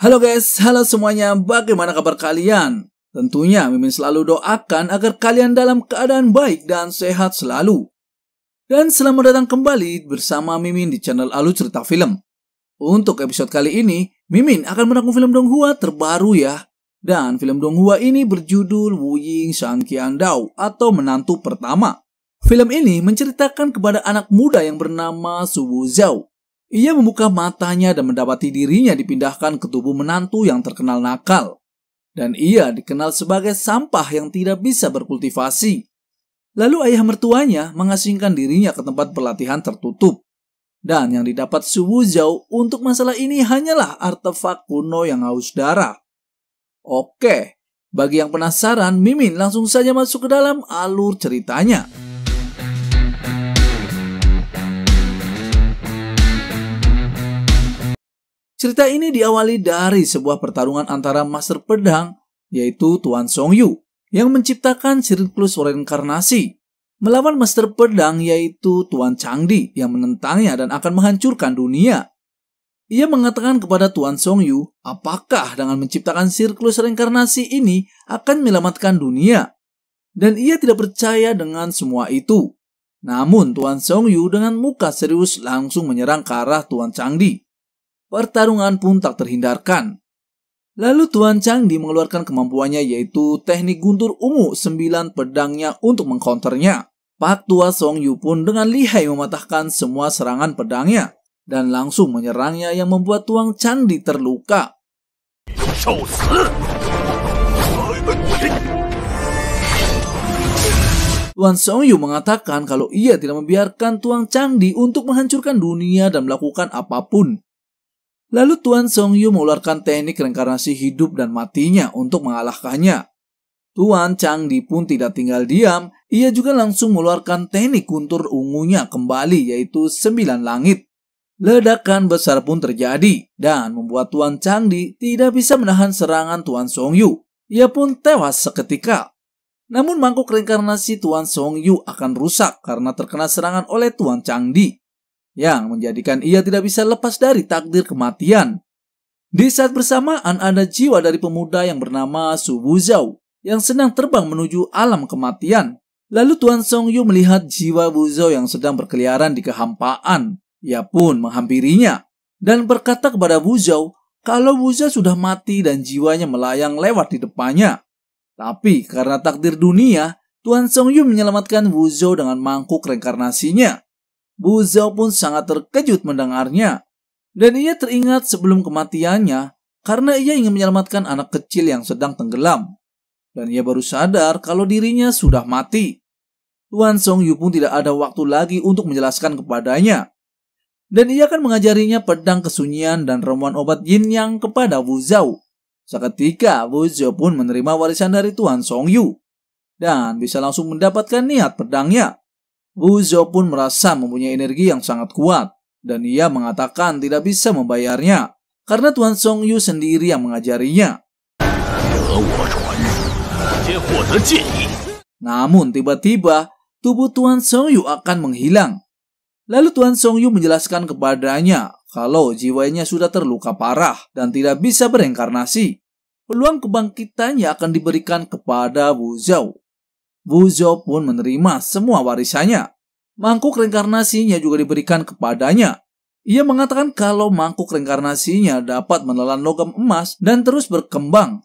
Halo guys, halo semuanya, bagaimana kabar kalian? Tentunya Mimin selalu doakan agar kalian dalam keadaan baik dan sehat selalu. Dan selamat datang kembali bersama Mimin di channel Alu Cerita Film. Untuk episode kali ini, Mimin akan merangkum film Donghua terbaru ya. Dan film Donghua ini berjudul Wu Ying Shan Qian Dao atau Menantu Pertama. Film ini menceritakan kepada anak muda yang bernama Su Wu Zhao ia membuka matanya dan mendapati dirinya dipindahkan ke tubuh menantu yang terkenal nakal. Dan ia dikenal sebagai sampah yang tidak bisa berkultivasi. Lalu ayah mertuanya mengasingkan dirinya ke tempat pelatihan tertutup. Dan yang didapat Su jauh untuk masalah ini hanyalah artefak kuno yang haus darah. Oke, bagi yang penasaran, Mimin langsung saja masuk ke dalam alur ceritanya. Cerita ini diawali dari sebuah pertarungan antara master pedang, yaitu Tuan Song Yu, yang menciptakan siklus reinkarnasi, melawan master pedang yaitu Tuan Chang Di yang menentangnya dan akan menghancurkan dunia. Ia mengatakan kepada Tuan Song Yu, apakah dengan menciptakan siklus reinkarnasi ini akan menyelamatkan dunia? Dan ia tidak percaya dengan semua itu. Namun Tuan Song Yu dengan muka serius langsung menyerang ke arah Tuan Chang Di pertarungan pun tak terhindarkan. Lalu Tuan Di mengeluarkan kemampuannya yaitu teknik guntur ungu sembilan pedangnya untuk mengkonternya. Pak Tua Song Yu pun dengan lihai mematahkan semua serangan pedangnya dan langsung menyerangnya yang membuat Tuan Di terluka. Tuan Song Yu mengatakan kalau ia tidak membiarkan Tuan Chang Di untuk menghancurkan dunia dan melakukan apapun Lalu Tuan Song Yu mengeluarkan teknik reinkarnasi hidup dan matinya untuk mengalahkannya. Tuan Chang Di pun tidak tinggal diam, ia juga langsung mengeluarkan teknik kuntur ungunya kembali yaitu sembilan langit. Ledakan besar pun terjadi dan membuat Tuan Chang Di tidak bisa menahan serangan Tuan Song Yu. Ia pun tewas seketika. Namun mangkuk reinkarnasi Tuan Song Yu akan rusak karena terkena serangan oleh Tuan Chang Di yang menjadikan ia tidak bisa lepas dari takdir kematian. Di saat bersamaan ada jiwa dari pemuda yang bernama Su Wuzhou yang sedang terbang menuju alam kematian. Lalu Tuan Song Yu melihat jiwa Wuzhou yang sedang berkeliaran di kehampaan. Ia pun menghampirinya dan berkata kepada Wuzhou kalau Wuzhou sudah mati dan jiwanya melayang lewat di depannya. Tapi karena takdir dunia, Tuan Song Yu menyelamatkan Wuzhou dengan mangkuk reinkarnasinya. Bu Zhao pun sangat terkejut mendengarnya. Dan ia teringat sebelum kematiannya karena ia ingin menyelamatkan anak kecil yang sedang tenggelam. Dan ia baru sadar kalau dirinya sudah mati. Tuan Song Yu pun tidak ada waktu lagi untuk menjelaskan kepadanya. Dan ia akan mengajarinya pedang kesunyian dan ramuan obat yin yang kepada Wu Zhao. Seketika Wu Zhao pun menerima warisan dari Tuan Song Yu. Dan bisa langsung mendapatkan niat pedangnya. Zhou pun merasa mempunyai energi yang sangat kuat, dan ia mengatakan tidak bisa membayarnya, karena Tuan Song Yu sendiri yang mengajarinya. Namun tiba-tiba, tubuh Tuan Song Yu akan menghilang. Lalu Tuan Song Yu menjelaskan kepadanya kalau jiwanya sudah terluka parah dan tidak bisa bereinkarnasi. Peluang kebangkitannya akan diberikan kepada Wu Zhao. Zhou pun menerima semua warisannya. Mangkuk reinkarnasinya juga diberikan kepadanya. Ia mengatakan kalau mangkuk reinkarnasinya dapat menelan logam emas dan terus berkembang.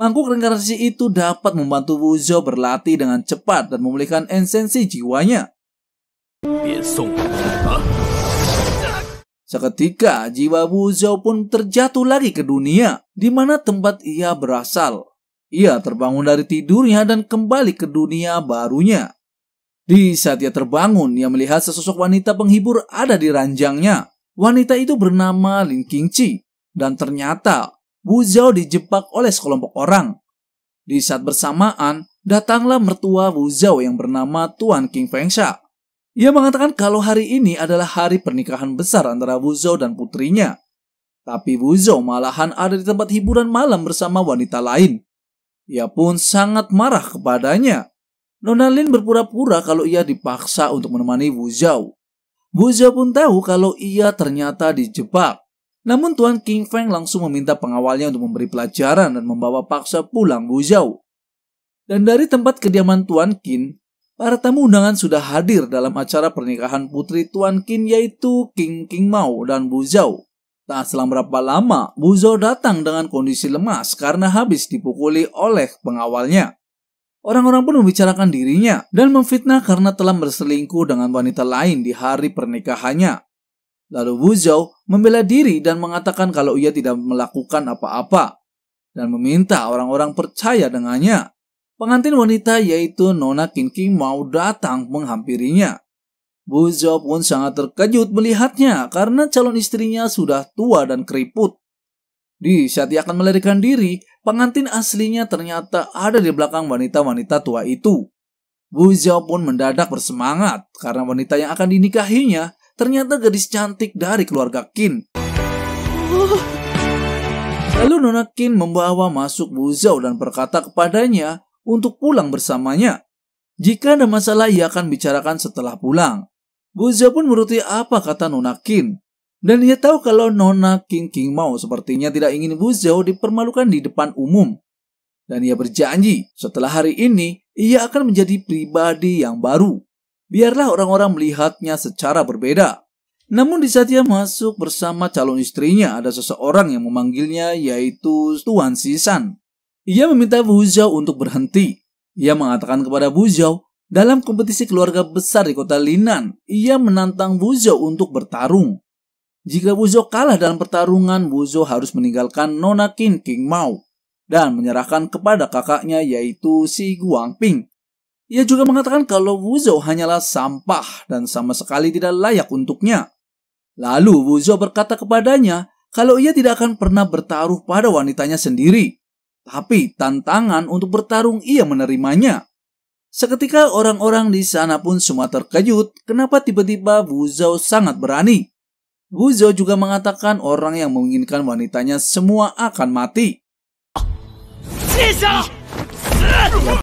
Mangkuk reinkarnasi itu dapat membantu Zhou berlatih dengan cepat dan memulihkan esensi jiwanya. Seketika jiwa Zhou pun terjatuh lagi ke dunia, di mana tempat ia berasal. Ia terbangun dari tidurnya dan kembali ke dunia barunya. Di saat ia terbangun, ia melihat sesosok wanita penghibur ada di ranjangnya. Wanita itu bernama Lin Qingqi, dan ternyata Bu Zhao dijebak oleh sekelompok orang. Di saat bersamaan, datanglah mertua Wu Zhao yang bernama Tuan King Fengsha. Ia mengatakan kalau hari ini adalah hari pernikahan besar antara Wu Zhao dan putrinya. Tapi Wu Zhao malahan ada di tempat hiburan malam bersama wanita lain. Ia pun sangat marah kepadanya. Nona Lin berpura-pura kalau ia dipaksa untuk menemani Wu Zhao. Wu Zhao pun tahu kalau ia ternyata dijebak. Namun Tuan King Feng langsung meminta pengawalnya untuk memberi pelajaran dan membawa paksa pulang Wu Zhao. Dan dari tempat kediaman Tuan Qin, para tamu undangan sudah hadir dalam acara pernikahan putri Tuan Qin yaitu King King Mao dan Bu Zhao. Tak selang berapa lama, Buzo datang dengan kondisi lemas karena habis dipukuli oleh pengawalnya. Orang-orang pun membicarakan dirinya dan memfitnah karena telah berselingkuh dengan wanita lain di hari pernikahannya. Lalu Zhou membela diri dan mengatakan kalau ia tidak melakukan apa-apa dan meminta orang-orang percaya dengannya. Pengantin wanita yaitu Nona King King mau datang menghampirinya. Bu Zhao pun sangat terkejut melihatnya karena calon istrinya sudah tua dan keriput. Di saat ia akan melarikan diri, pengantin aslinya ternyata ada di belakang wanita-wanita tua itu. Bu Zhao pun mendadak bersemangat karena wanita yang akan dinikahinya ternyata gadis cantik dari keluarga Qin. Lalu Nona Qin membawa masuk Bu Zhao dan berkata kepadanya untuk pulang bersamanya. Jika ada masalah ia akan bicarakan setelah pulang. Buza pun menuruti apa kata Nona Kin. Dan ia tahu kalau Nona King King mau sepertinya tidak ingin Buzhao dipermalukan di depan umum. Dan ia berjanji, setelah hari ini, ia akan menjadi pribadi yang baru. Biarlah orang-orang melihatnya secara berbeda. Namun di saat ia masuk bersama calon istrinya, ada seseorang yang memanggilnya yaitu Tuan Sisan. Ia meminta Buzhao untuk berhenti. Ia mengatakan kepada Buzhao dalam kompetisi keluarga besar di kota Linan, ia menantang Wuzhou untuk bertarung. Jika Wuzhou kalah dalam pertarungan, Wuzhou harus meninggalkan Nona King King Mao dan menyerahkan kepada kakaknya yaitu si Guangping. Ia juga mengatakan kalau Wuzhou hanyalah sampah dan sama sekali tidak layak untuknya. Lalu Wuzhou berkata kepadanya kalau ia tidak akan pernah bertaruh pada wanitanya sendiri. Tapi tantangan untuk bertarung ia menerimanya. Seketika orang-orang di sana pun semua terkejut kenapa tiba-tiba Wu Zhao sangat berani. Wu Zhao juga mengatakan orang yang menginginkan wanitanya semua akan mati. Dia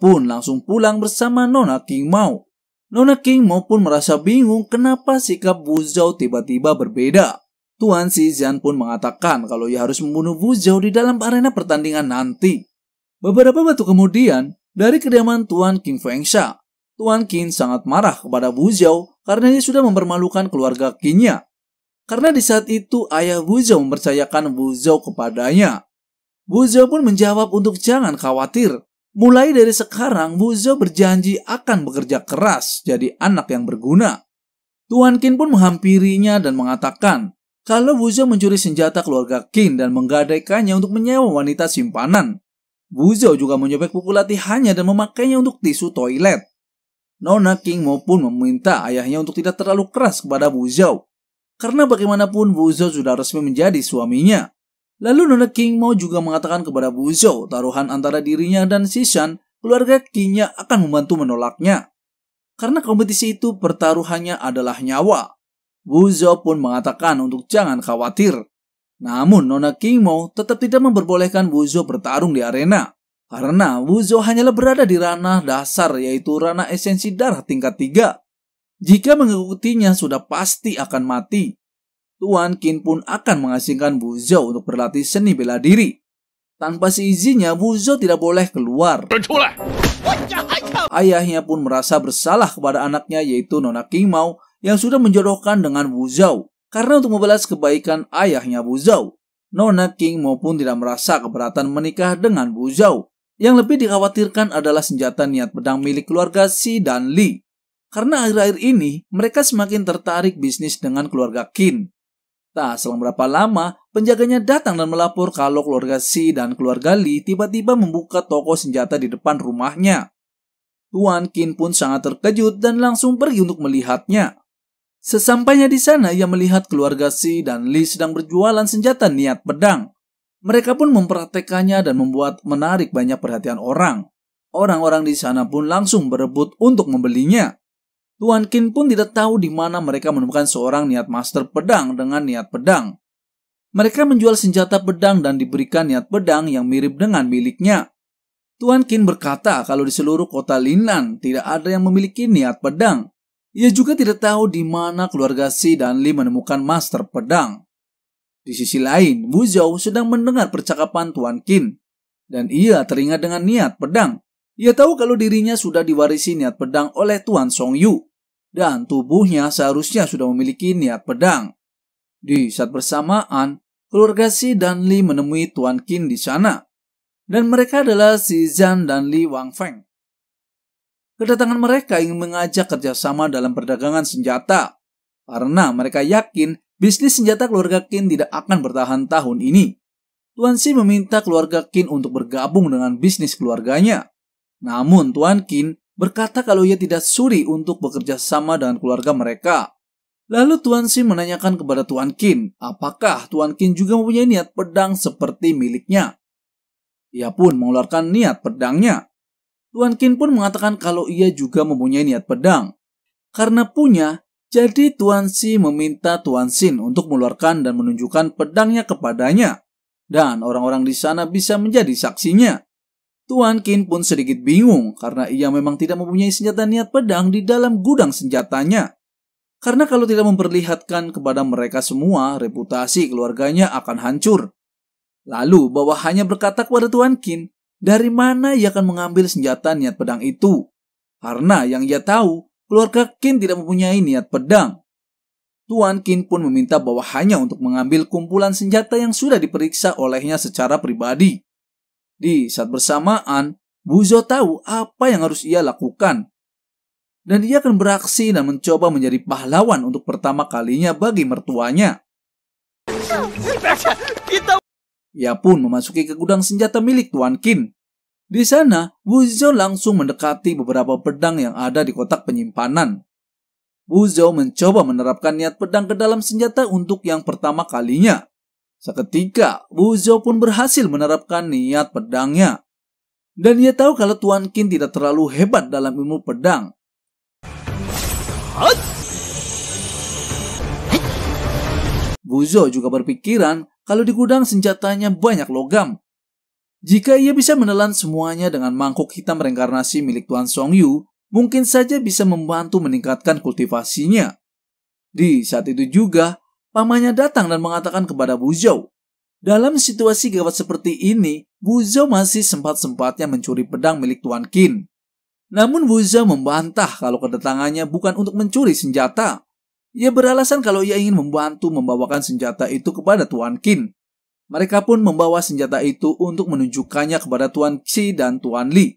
pun langsung pulang bersama Nona King Mao. Nona King Mao pun merasa bingung kenapa sikap Wu Zhao tiba-tiba berbeda. Tuan Si Zian pun mengatakan kalau ia harus membunuh Wu Zhao di dalam arena pertandingan nanti. Beberapa waktu kemudian, dari kediaman Tuan King Fengsha, Tuan Qin sangat marah kepada Bu Zhao karena dia sudah mempermalukan keluarga Qinnya. Karena di saat itu ayah Bu Zhao mempercayakan Bu Zhao kepadanya. Bu Zhao pun menjawab untuk jangan khawatir. Mulai dari sekarang Bu Zhao berjanji akan bekerja keras jadi anak yang berguna. Tuan Qin pun menghampirinya dan mengatakan, kalau Bu Zhao mencuri senjata keluarga Qin dan menggadaikannya untuk menyewa wanita simpanan. Buzo juga menyobek buku latihannya dan memakainya untuk tisu toilet. Nona King maupun meminta ayahnya untuk tidak terlalu keras kepada Buzo. Karena bagaimanapun Buzo sudah resmi menjadi suaminya. Lalu Nona King mau juga mengatakan kepada Buzo taruhan antara dirinya dan Sishan, keluarga Kingnya akan membantu menolaknya. Karena kompetisi itu pertaruhannya adalah nyawa. Buzo pun mengatakan untuk jangan khawatir, namun, Nona Mo tetap tidak memperbolehkan Wuzo bertarung di arena. Karena Wuzo hanyalah berada di ranah dasar yaitu ranah esensi darah tingkat 3. Jika mengikutinya sudah pasti akan mati. Tuan Kin pun akan mengasingkan Wuzo untuk berlatih seni bela diri. Tanpa seizinnya, Wuzo tidak boleh keluar. Ayahnya pun merasa bersalah kepada anaknya yaitu Nona Kimau yang sudah menjodohkan dengan Wuzo karena untuk membalas kebaikan ayahnya Bu Zhao, Nona King maupun tidak merasa keberatan menikah dengan Bu Zhao. Yang lebih dikhawatirkan adalah senjata niat pedang milik keluarga Si dan Li. Karena akhir-akhir ini mereka semakin tertarik bisnis dengan keluarga Qin. Tak selang berapa lama, penjaganya datang dan melapor kalau keluarga Si dan keluarga Li tiba-tiba membuka toko senjata di depan rumahnya. Tuan Qin pun sangat terkejut dan langsung pergi untuk melihatnya. Sesampainya di sana, ia melihat keluarga Si dan Li sedang berjualan senjata niat pedang. Mereka pun mempraktekannya dan membuat menarik banyak perhatian orang. Orang-orang di sana pun langsung berebut untuk membelinya. Tuan Kin pun tidak tahu di mana mereka menemukan seorang niat master pedang dengan niat pedang. Mereka menjual senjata pedang dan diberikan niat pedang yang mirip dengan miliknya. Tuan Kin berkata kalau di seluruh kota linan tidak ada yang memiliki niat pedang ia juga tidak tahu di mana keluarga Si dan Li menemukan master pedang. Di sisi lain, Bu Zhao sedang mendengar percakapan Tuan Qin, dan ia teringat dengan niat pedang. Ia tahu kalau dirinya sudah diwarisi niat pedang oleh Tuan Song Yu, dan tubuhnya seharusnya sudah memiliki niat pedang. Di saat bersamaan, keluarga Si dan Li menemui Tuan Qin di sana, dan mereka adalah Si Zhan dan Li Wang Feng. Kedatangan mereka ingin mengajak kerjasama dalam perdagangan senjata, karena mereka yakin bisnis senjata keluarga Kin tidak akan bertahan tahun ini. Tuan Si meminta keluarga Kin untuk bergabung dengan bisnis keluarganya. Namun Tuan Kin berkata kalau ia tidak suri untuk bekerja sama dengan keluarga mereka. Lalu Tuan Si menanyakan kepada Tuan Kin, apakah Tuan Kin juga mempunyai niat pedang seperti miliknya. Ia pun mengeluarkan niat pedangnya. Tuan Qin pun mengatakan kalau ia juga mempunyai niat pedang. Karena punya, jadi Tuan Si meminta Tuan Sin untuk mengeluarkan dan menunjukkan pedangnya kepadanya. Dan orang-orang di sana bisa menjadi saksinya. Tuan Qin pun sedikit bingung karena ia memang tidak mempunyai senjata niat pedang di dalam gudang senjatanya. Karena kalau tidak memperlihatkan kepada mereka semua, reputasi keluarganya akan hancur. Lalu, hanya berkata kepada Tuan Qin dari mana ia akan mengambil senjata niat pedang itu? Karena yang ia tahu, keluarga Kin tidak mempunyai niat pedang. Tuan Kin pun meminta bahwa hanya untuk mengambil kumpulan senjata yang sudah diperiksa olehnya secara pribadi. Di saat bersamaan, Buzo tahu apa yang harus ia lakukan. Dan ia akan beraksi dan mencoba menjadi pahlawan untuk pertama kalinya bagi mertuanya. Kita ia pun memasuki ke gudang senjata milik Tuan Qin. Di sana, Wu Zhou langsung mendekati beberapa pedang yang ada di kotak penyimpanan. Wu Zhou mencoba menerapkan niat pedang ke dalam senjata untuk yang pertama kalinya. Seketika, Wu Zhou pun berhasil menerapkan niat pedangnya. Dan ia tahu kalau Tuan Qin tidak terlalu hebat dalam ilmu pedang. Hah? Guzo juga berpikiran kalau di gudang senjatanya banyak logam. Jika ia bisa menelan semuanya dengan mangkuk hitam reinkarnasi milik Tuan Song Yu, mungkin saja bisa membantu meningkatkan kultivasinya. Di saat itu juga, pamannya datang dan mengatakan kepada Bu Zhou, dalam situasi gawat seperti ini, Bu Zhou masih sempat-sempatnya mencuri pedang milik Tuan Qin. Namun Bu Zhou membantah kalau kedatangannya bukan untuk mencuri senjata, ia beralasan kalau ia ingin membantu membawakan senjata itu kepada Tuan Qin. Mereka pun membawa senjata itu untuk menunjukkannya kepada Tuan Xi dan Tuan Li.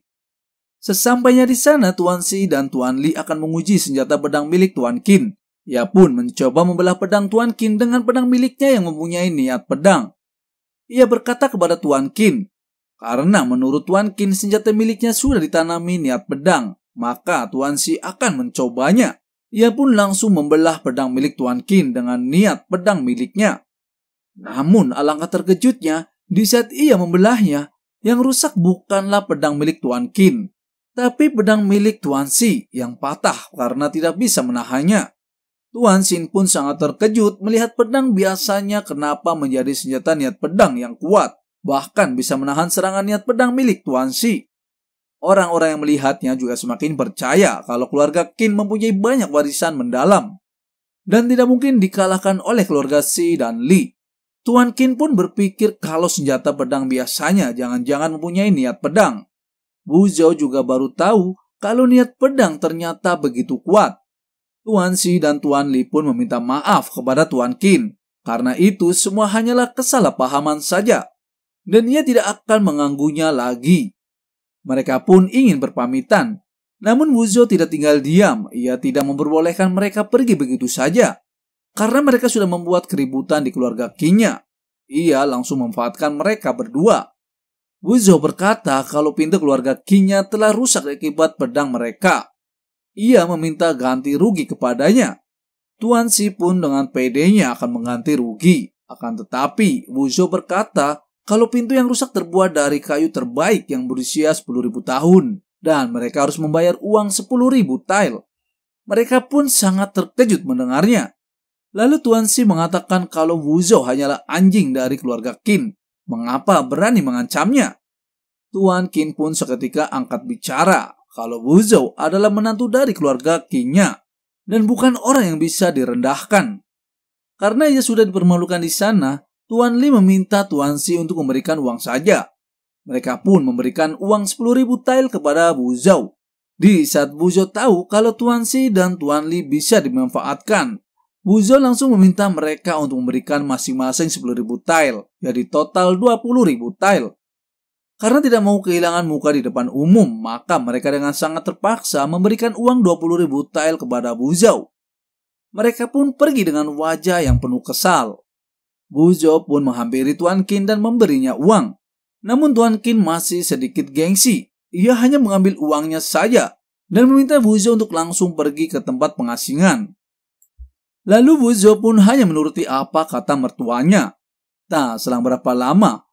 Sesampainya di sana, Tuan Xi dan Tuan Li akan menguji senjata pedang milik Tuan Qin. Ia pun mencoba membelah pedang Tuan Qin dengan pedang miliknya yang mempunyai niat pedang. Ia berkata kepada Tuan Qin, karena menurut Tuan Qin senjata miliknya sudah ditanami niat pedang, maka Tuan Xi akan mencobanya. Ia pun langsung membelah pedang milik Tuan Kin dengan niat pedang miliknya. Namun alangkah terkejutnya, di saat ia membelahnya, yang rusak bukanlah pedang milik Tuan Kin, tapi pedang milik Tuan Si yang patah karena tidak bisa menahannya. Tuan Sin pun sangat terkejut melihat pedang biasanya kenapa menjadi senjata niat pedang yang kuat, bahkan bisa menahan serangan niat pedang milik Tuan Si. Orang-orang yang melihatnya juga semakin percaya kalau keluarga Qin mempunyai banyak warisan mendalam dan tidak mungkin dikalahkan oleh keluarga Si dan Li. Tuan Qin pun berpikir kalau senjata pedang biasanya jangan-jangan mempunyai niat pedang. Bu Zhao juga baru tahu kalau niat pedang ternyata begitu kuat. Tuan Si dan Tuan Li pun meminta maaf kepada Tuan Qin. Karena itu semua hanyalah kesalahpahaman saja. Dan ia tidak akan mengganggunya lagi. Mereka pun ingin berpamitan. Namun Wuzhou tidak tinggal diam, ia tidak memperbolehkan mereka pergi begitu saja. Karena mereka sudah membuat keributan di keluarga Kinya. Ia langsung memanfaatkan mereka berdua. Wuzo berkata kalau pintu keluarga Kinya telah rusak akibat pedang mereka. Ia meminta ganti rugi kepadanya. Tuan Si pun dengan pedenya akan mengganti rugi. Akan tetapi, Wuzo berkata kalau pintu yang rusak terbuat dari kayu terbaik yang berusia 10.000 tahun dan mereka harus membayar uang 10.000 tile. Mereka pun sangat terkejut mendengarnya. Lalu Tuan Si mengatakan kalau Wuzhou hanyalah anjing dari keluarga Qin. Mengapa berani mengancamnya? Tuan Qin pun seketika angkat bicara kalau Wuzhou adalah menantu dari keluarga Qinnya dan bukan orang yang bisa direndahkan. Karena ia sudah dipermalukan di sana, Tuan Li meminta Tuan Si untuk memberikan uang saja. Mereka pun memberikan uang 10.000 tail kepada Bu Zhao. Di saat Bu Zhao tahu kalau Tuan Si dan Tuan Li bisa dimanfaatkan, Bu Zhao langsung meminta mereka untuk memberikan masing-masing 10.000 tail, jadi total 20.000 tail. Karena tidak mau kehilangan muka di depan umum, maka mereka dengan sangat terpaksa memberikan uang 20.000 tail kepada Bu Zhao. Mereka pun pergi dengan wajah yang penuh kesal. Buzo pun menghampiri Tuan Kin dan memberinya uang. Namun Tuan Kin masih sedikit gengsi. Ia hanya mengambil uangnya saja dan meminta Buzo untuk langsung pergi ke tempat pengasingan. Lalu Buzo pun hanya menuruti apa kata mertuanya. Tak selang berapa lama,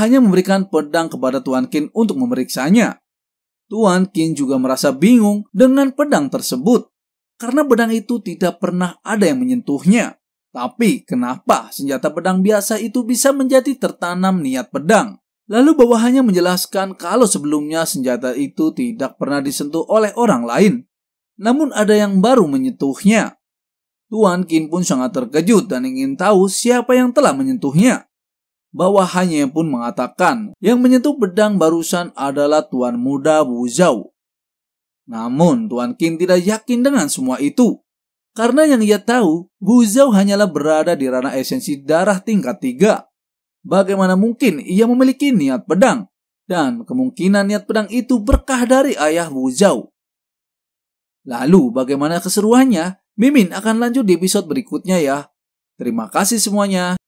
hanya memberikan pedang kepada Tuan Kin untuk memeriksanya. Tuan Kin juga merasa bingung dengan pedang tersebut, karena pedang itu tidak pernah ada yang menyentuhnya. Tapi kenapa senjata pedang biasa itu bisa menjadi tertanam niat pedang? Lalu bawahannya menjelaskan kalau sebelumnya senjata itu tidak pernah disentuh oleh orang lain. Namun ada yang baru menyentuhnya. Tuan Kim pun sangat terkejut dan ingin tahu siapa yang telah menyentuhnya. Bawahannya pun mengatakan yang menyentuh pedang barusan adalah Tuan Muda Wu Zhao. Namun Tuan Kim tidak yakin dengan semua itu. Karena yang ia tahu, Zhao hanyalah berada di ranah esensi darah tingkat 3. Bagaimana mungkin ia memiliki niat pedang? Dan kemungkinan niat pedang itu berkah dari ayah Zhao. Lalu bagaimana keseruannya? Mimin akan lanjut di episode berikutnya ya. Terima kasih semuanya.